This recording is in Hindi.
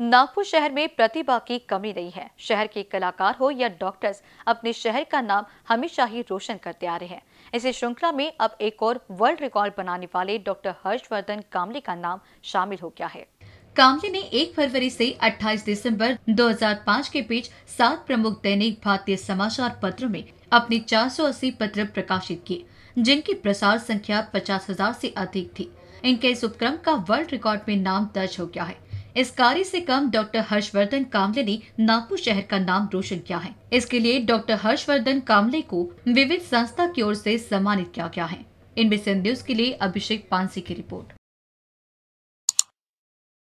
नागपुर शहर में प्रतिभा की कमी नहीं है शहर के कलाकार हो या डॉक्टर्स अपने शहर का नाम हमेशा ही रोशन करते आ रहे हैं इसी श्रृंखला में अब एक और वर्ल्ड रिकॉर्ड बनाने वाले डॉक्टर हर्षवर्धन कामले का नाम शामिल हो गया है कामले ने 1 फरवरी से 28 दिसंबर 2005 के बीच सात प्रमुख दैनिक भारतीय समाचार पत्रों में अपने 480 पत्र प्रकाशित किए जिनकी प्रसार संख्या पचास हजार ऐसी अधिक थी इनके इस उपक्रम का वर्ल्ड रिकॉर्ड में नाम दर्ज हो गया है इस कार्य से कम डॉक्टर हर्षवर्धन कामले ने नागपुर शहर का नाम रोशन किया है इसके लिए डॉक्टर हर्षवर्धन कामले को विविध संस्था की ओर से सम्मानित किया गया है से न्यूज के लिए अभिषेक पानसी की रिपोर्ट